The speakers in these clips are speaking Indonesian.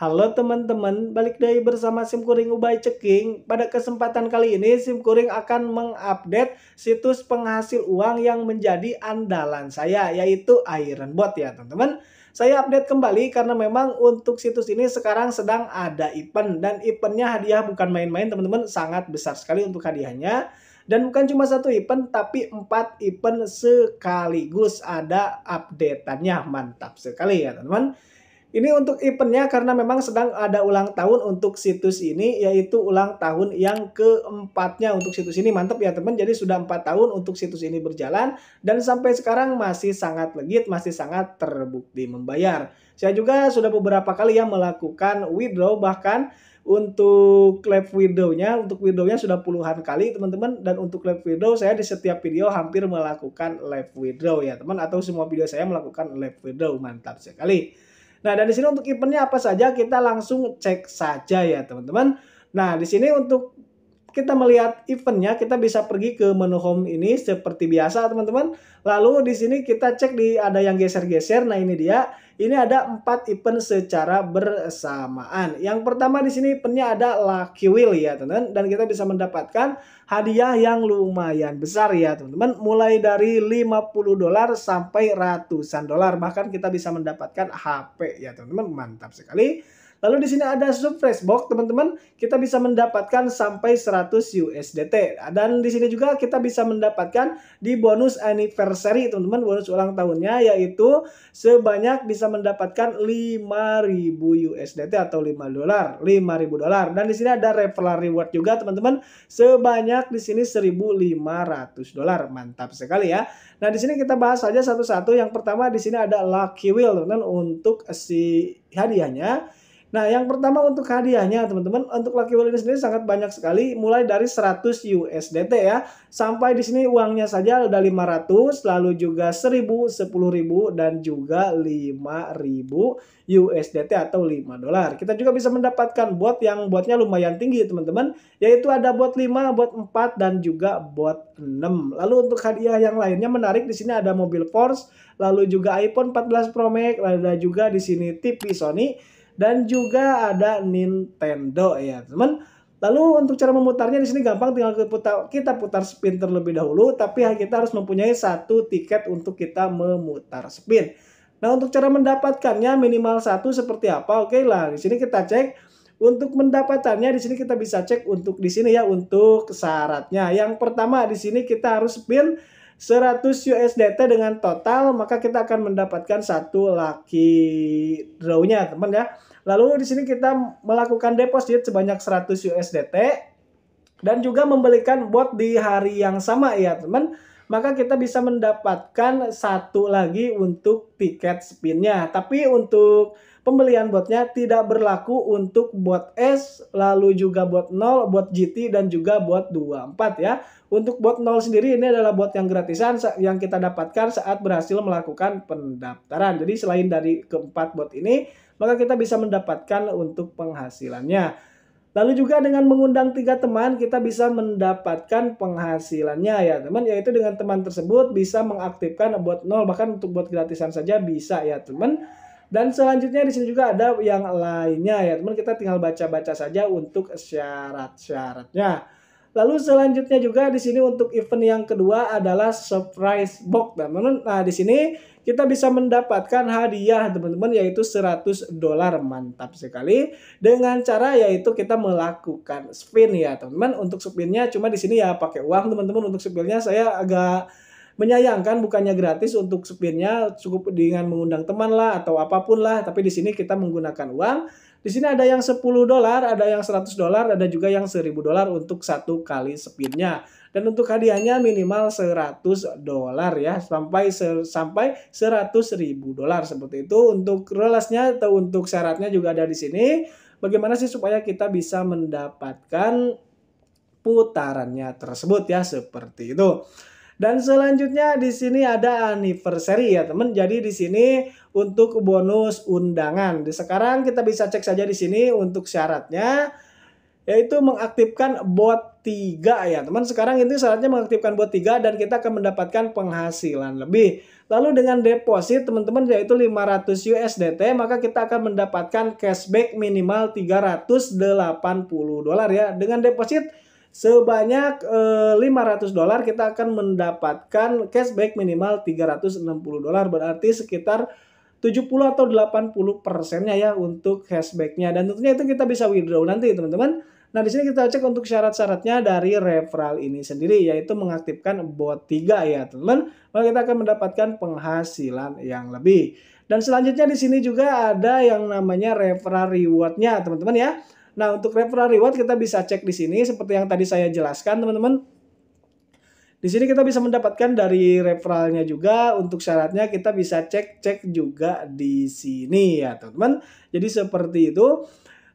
Halo teman-teman, balik lagi bersama SIM Kuring Ubay Ceking. Pada kesempatan kali ini, SIM Kuring akan mengupdate situs penghasil uang yang menjadi andalan saya, yaitu Ironbot ya teman-teman. Saya update kembali karena memang untuk situs ini sekarang sedang ada event. Dan eventnya hadiah bukan main-main teman-teman, sangat besar sekali untuk hadiahnya. Dan bukan cuma satu event, tapi empat event sekaligus ada update updateannya. Mantap sekali ya teman-teman. Ini untuk eventnya karena memang sedang ada ulang tahun untuk situs ini, yaitu ulang tahun yang keempatnya untuk situs ini. Mantap ya teman, jadi sudah empat tahun untuk situs ini berjalan, dan sampai sekarang masih sangat legit, masih sangat terbukti membayar. Saya juga sudah beberapa kali ya melakukan withdraw, bahkan untuk live widownya untuk widownya sudah puluhan kali teman-teman dan untuk live withdraw saya di setiap video hampir melakukan live withdraw ya teman atau semua video saya melakukan live withdraw mantap sekali. Nah, dan di sini untuk eventnya apa saja kita langsung cek saja ya, teman-teman. Nah, di sini untuk kita melihat eventnya, kita bisa pergi ke menu home ini seperti biasa teman-teman. Lalu di sini kita cek di ada yang geser-geser. Nah ini dia. Ini ada empat event secara bersamaan. Yang pertama di sini eventnya ada Lucky Wheel ya teman-teman. Dan kita bisa mendapatkan hadiah yang lumayan besar ya teman-teman. Mulai dari 50 dolar sampai ratusan dolar. Bahkan kita bisa mendapatkan HP ya teman-teman. Mantap sekali. Lalu di sini ada surprise box, teman-teman. Kita bisa mendapatkan sampai 100 USDT. Dan di sini juga kita bisa mendapatkan di bonus anniversary, teman-teman, bonus ulang tahunnya yaitu sebanyak bisa mendapatkan 5000 USDT atau 5 dolar, 5000 dolar. Dan di sini ada referral reward juga, teman-teman, sebanyak di sini 1500 dolar. Mantap sekali ya. Nah, di sini kita bahas saja satu-satu. Yang pertama di sini ada lucky wheel, teman-teman, untuk si hadiahnya Nah, yang pertama untuk hadiahnya, teman-teman, untuk Lucky Wheel ini sendiri sangat banyak sekali, mulai dari 100 USDT ya, sampai di sini uangnya saja udah 500, lalu juga 1000, 10.000, dan juga 5.000 USDT atau 5 dolar. Kita juga bisa mendapatkan bot yang botnya lumayan tinggi, teman-teman, yaitu ada bot 5, bot 4, dan juga bot 6. Lalu untuk hadiah yang lainnya menarik, di sini ada mobil Force, lalu juga iPhone 14 Pro Max, lalu ada juga di sini TV Sony, dan juga ada Nintendo ya teman. Lalu untuk cara memutarnya di sini gampang tinggal kita putar, kita putar spin terlebih dahulu tapi kita harus mempunyai satu tiket untuk kita memutar spin. Nah, untuk cara mendapatkannya minimal satu seperti apa? Oke lah, di sini kita cek untuk mendapatkannya di sini kita bisa cek untuk di sini ya untuk syaratnya. Yang pertama di sini kita harus spin 100 USDT dengan total maka kita akan mendapatkan satu lucky draw-nya teman ya. Lalu di sini kita melakukan deposit sebanyak 100 USDT dan juga membelikan bot di hari yang sama ya teman maka kita bisa mendapatkan satu lagi untuk tiket spinnya. Tapi untuk pembelian botnya tidak berlaku untuk bot S, lalu juga bot 0, bot GT, dan juga bot 24 ya. Untuk bot 0 sendiri ini adalah bot yang gratisan yang kita dapatkan saat berhasil melakukan pendaftaran. Jadi selain dari keempat bot ini, maka kita bisa mendapatkan untuk penghasilannya. Lalu juga dengan mengundang tiga teman kita bisa mendapatkan penghasilannya ya teman yaitu dengan teman tersebut bisa mengaktifkan buat nol bahkan untuk buat gratisan saja bisa ya teman. Dan selanjutnya di sini juga ada yang lainnya ya teman kita tinggal baca-baca saja untuk syarat-syaratnya. Lalu selanjutnya juga di sini untuk event yang kedua adalah surprise box. Teman-teman. Nah, di sini kita bisa mendapatkan hadiah teman-teman yaitu 100 dolar. Mantap sekali. Dengan cara yaitu kita melakukan spin ya, teman-teman. Untuk spinnya cuma di sini ya pakai uang, teman-teman. Untuk spinnya saya agak menyayangkan bukannya gratis untuk supirnya cukup dengan mengundang teman lah atau apapun lah tapi di sini kita menggunakan uang di sini ada yang 10 dolar, ada yang 100 dolar, ada juga yang 1000 dolar untuk satu kali speednya. Dan untuk hadiahnya minimal 100 dolar ya, sampai se sampai 100 ribu dolar seperti itu. Untuk relasnya atau untuk syaratnya juga ada di sini. Bagaimana sih supaya kita bisa mendapatkan putarannya tersebut ya seperti itu. Dan selanjutnya di sini ada anniversary ya teman. Jadi di sini untuk bonus undangan. Sekarang kita bisa cek saja di sini untuk syaratnya yaitu mengaktifkan bot 3 ya teman sekarang itu syaratnya mengaktifkan bot 3 dan kita akan mendapatkan penghasilan lebih lalu dengan deposit teman-teman yaitu 500 USDT maka kita akan mendapatkan cashback minimal 380 dolar ya dengan deposit sebanyak eh, 500 dolar kita akan mendapatkan cashback minimal 360 dolar berarti sekitar 70 atau 80 persennya ya untuk cashbacknya dan tentunya itu kita bisa withdraw nanti teman-teman Nah, di sini kita cek untuk syarat-syaratnya dari referral ini sendiri, yaitu mengaktifkan bot 3 ya, teman-teman. Maka kita akan mendapatkan penghasilan yang lebih. Dan selanjutnya di sini juga ada yang namanya referral rewardnya, teman-teman ya. Nah, untuk referral reward kita bisa cek di sini seperti yang tadi saya jelaskan, teman-teman. Di sini kita bisa mendapatkan dari referralnya juga. Untuk syaratnya kita bisa cek-cek juga di sini ya, teman-teman. Jadi seperti itu.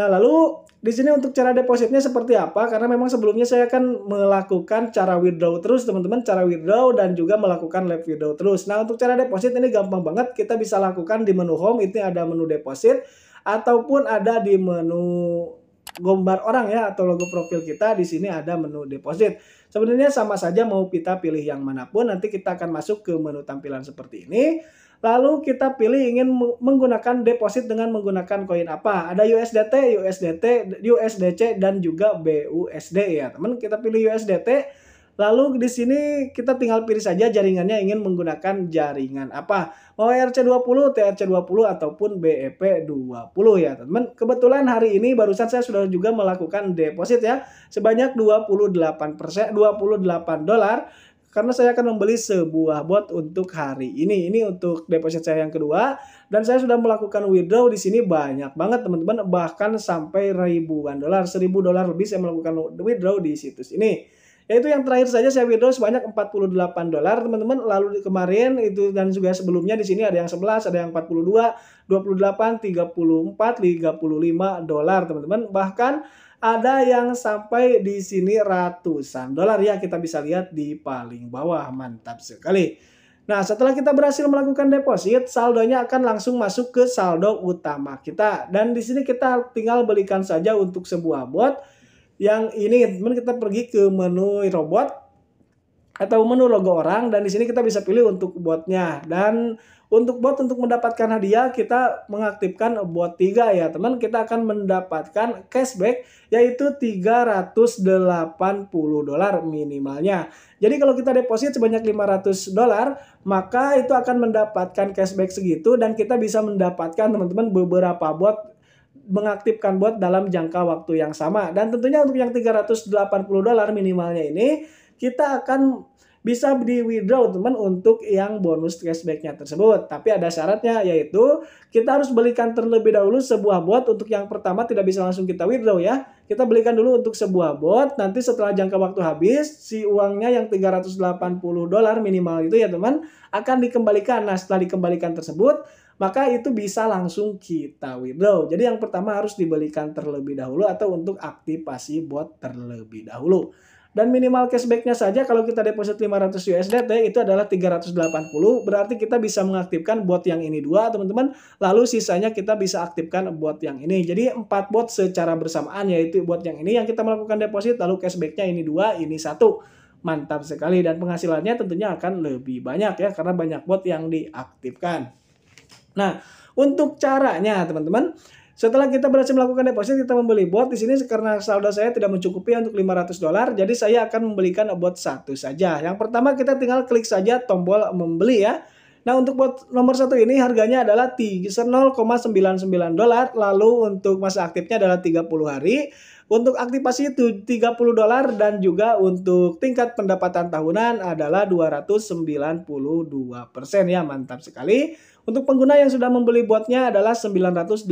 Nah, lalu di sini untuk cara depositnya seperti apa? Karena memang sebelumnya saya akan melakukan cara withdraw terus, teman-teman, cara withdraw dan juga melakukan live withdraw terus. Nah, untuk cara deposit ini gampang banget, kita bisa lakukan di menu home, itu ada menu deposit ataupun ada di menu gombar orang ya atau logo profil kita di sini ada menu deposit. Sebenarnya sama saja mau kita pilih yang manapun nanti kita akan masuk ke menu tampilan seperti ini. Lalu kita pilih ingin menggunakan deposit dengan menggunakan koin apa. Ada USDT, USDT, USDC dan juga BUSD ya. Teman kita pilih USDT Lalu di sini kita tinggal pilih saja jaringannya ingin menggunakan jaringan apa. Mau RC20, TRC20 ataupun BEP20 ya teman. teman Kebetulan hari ini barusan saya sudah juga melakukan deposit ya sebanyak 28 persen 28 dolar karena saya akan membeli sebuah bot untuk hari ini. Ini untuk deposit saya yang kedua dan saya sudah melakukan withdraw di sini banyak banget teman-teman bahkan sampai ribuan dolar, seribu dolar lebih saya melakukan withdraw di situs ini. Yaitu yang terakhir saja saya withdraw sebanyak 48 dolar teman-teman. Lalu kemarin itu dan juga sebelumnya di sini ada yang 11, ada yang 42, 28, 34, 35 dolar teman-teman. Bahkan ada yang sampai di sini ratusan dolar ya kita bisa lihat di paling bawah. Mantap sekali. Nah, setelah kita berhasil melakukan deposit, saldonya akan langsung masuk ke saldo utama kita. Dan di sini kita tinggal belikan saja untuk sebuah bot yang ini teman kita pergi ke menu robot atau menu logo orang dan di sini kita bisa pilih untuk botnya dan untuk bot untuk mendapatkan hadiah kita mengaktifkan bot tiga ya teman kita akan mendapatkan cashback yaitu 380 dolar minimalnya jadi kalau kita deposit sebanyak 500 dolar maka itu akan mendapatkan cashback segitu dan kita bisa mendapatkan teman-teman beberapa bot mengaktifkan bot dalam jangka waktu yang sama. Dan tentunya untuk yang 380 dolar minimalnya ini, kita akan bisa di withdraw teman untuk yang bonus cashbacknya tersebut. Tapi ada syaratnya yaitu kita harus belikan terlebih dahulu sebuah bot untuk yang pertama tidak bisa langsung kita withdraw ya. Kita belikan dulu untuk sebuah bot, nanti setelah jangka waktu habis, si uangnya yang 380 dolar minimal itu ya teman, akan dikembalikan. Nah setelah dikembalikan tersebut, maka itu bisa langsung kita withdraw. Jadi yang pertama harus dibelikan terlebih dahulu atau untuk aktivasi bot terlebih dahulu. Dan minimal cashbacknya saja kalau kita deposit 500 USDT itu adalah 380 berarti kita bisa mengaktifkan bot yang ini dua teman-teman lalu sisanya kita bisa aktifkan bot yang ini jadi empat bot secara bersamaan yaitu bot yang ini yang kita melakukan deposit lalu cashbacknya ini dua ini satu mantap sekali dan penghasilannya tentunya akan lebih banyak ya karena banyak bot yang diaktifkan. Nah, untuk caranya teman-teman, setelah kita berhasil melakukan deposit, kita membeli bot. Di sini karena saldo saya tidak mencukupi untuk 500 dolar, jadi saya akan membelikan bot satu saja. Yang pertama kita tinggal klik saja tombol membeli ya. Nah untuk bot nomor satu ini harganya adalah 0,99 dolar, lalu untuk masa aktifnya adalah 30 hari. Untuk aktivasi itu 30 dolar dan juga untuk tingkat pendapatan tahunan adalah 292 persen ya mantap sekali. Untuk pengguna yang sudah membeli botnya adalah 985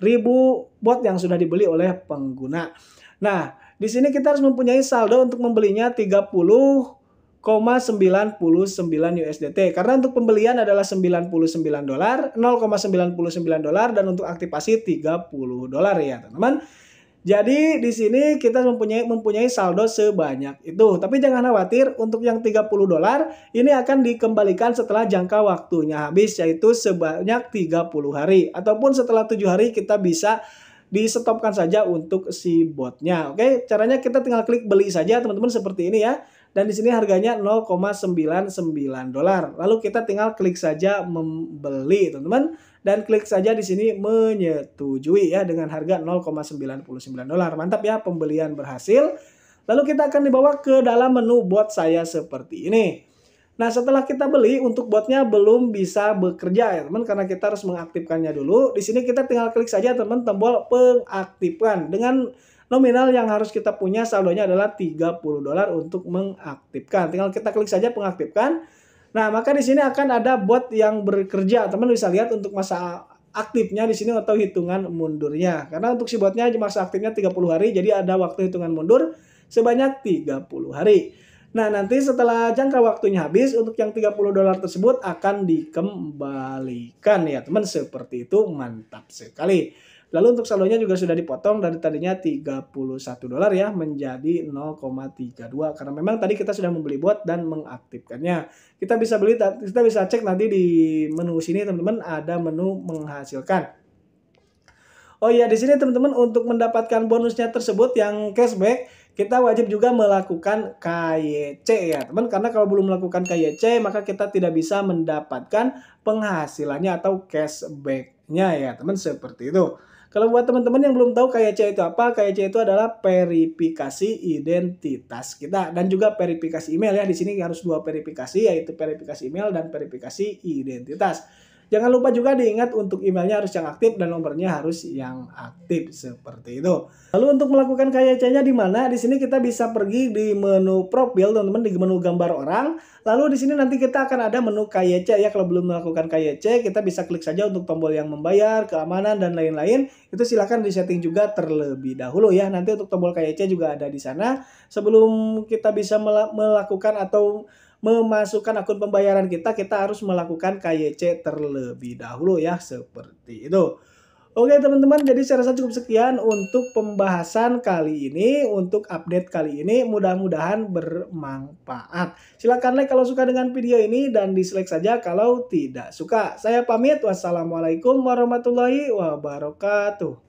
ribu bot yang sudah dibeli oleh pengguna. Nah, di sini kita harus mempunyai saldo untuk membelinya 30,99 USDT karena untuk pembelian adalah 99 dolar, 0,99 dolar dan untuk aktivasi 30 dolar ya, teman-teman. Jadi di sini kita mempunyai mempunyai saldo sebanyak itu. Tapi jangan khawatir untuk yang 30 dolar ini akan dikembalikan setelah jangka waktunya habis yaitu sebanyak 30 hari ataupun setelah 7 hari kita bisa di stopkan saja untuk si botnya. Oke, caranya kita tinggal klik beli saja teman-teman seperti ini ya. Dan di sini harganya 0,99 dolar. Lalu kita tinggal klik saja membeli, teman-teman dan klik saja di sini menyetujui ya dengan harga 0,99 dolar. Mantap ya pembelian berhasil. Lalu kita akan dibawa ke dalam menu bot saya seperti ini. Nah setelah kita beli untuk botnya belum bisa bekerja ya teman karena kita harus mengaktifkannya dulu. Di sini kita tinggal klik saja teman tombol pengaktifkan dengan nominal yang harus kita punya saldonya adalah 30 dolar untuk mengaktifkan. Tinggal kita klik saja pengaktifkan. Nah, maka di sini akan ada bot yang bekerja. Teman bisa lihat untuk masa aktifnya di sini atau hitungan mundurnya. Karena untuk si botnya masa aktifnya 30 hari, jadi ada waktu hitungan mundur sebanyak 30 hari. Nah, nanti setelah jangka waktunya habis, untuk yang 30 dolar tersebut akan dikembalikan ya teman. Seperti itu, mantap sekali. Lalu untuk saldonya juga sudah dipotong dari tadinya 31 dolar ya menjadi 0,32 karena memang tadi kita sudah membeli bot dan mengaktifkannya. Kita bisa beli kita bisa cek nanti di menu sini teman-teman ada menu menghasilkan. Oh iya, di sini teman-teman untuk mendapatkan bonusnya tersebut yang cashback, kita wajib juga melakukan KYC ya, teman. Karena kalau belum melakukan KYC, maka kita tidak bisa mendapatkan penghasilannya atau cashbacknya ya, teman. Seperti itu. Kalau buat teman-teman yang belum tahu KYC itu apa, KYC itu adalah verifikasi identitas kita dan juga verifikasi email ya. Di sini harus dua verifikasi yaitu verifikasi email dan verifikasi identitas. Jangan lupa juga diingat untuk emailnya harus yang aktif dan nomornya harus yang aktif seperti itu. Lalu untuk melakukan KYC-nya di mana? Di sini kita bisa pergi di menu profil teman-teman di menu gambar orang. Lalu di sini nanti kita akan ada menu KYC ya. Kalau belum melakukan KYC, kita bisa klik saja untuk tombol yang membayar, keamanan dan lain-lain. Itu silahkan disetting juga terlebih dahulu ya. Nanti untuk tombol KYC juga ada di sana. Sebelum kita bisa melakukan atau memasukkan akun pembayaran kita, kita harus melakukan KYC terlebih dahulu ya, seperti itu. Oke teman-teman, jadi saya rasa cukup sekian untuk pembahasan kali ini, untuk update kali ini, mudah-mudahan bermanfaat. Silahkan like kalau suka dengan video ini dan dislike saja kalau tidak suka. Saya pamit, wassalamualaikum warahmatullahi wabarakatuh.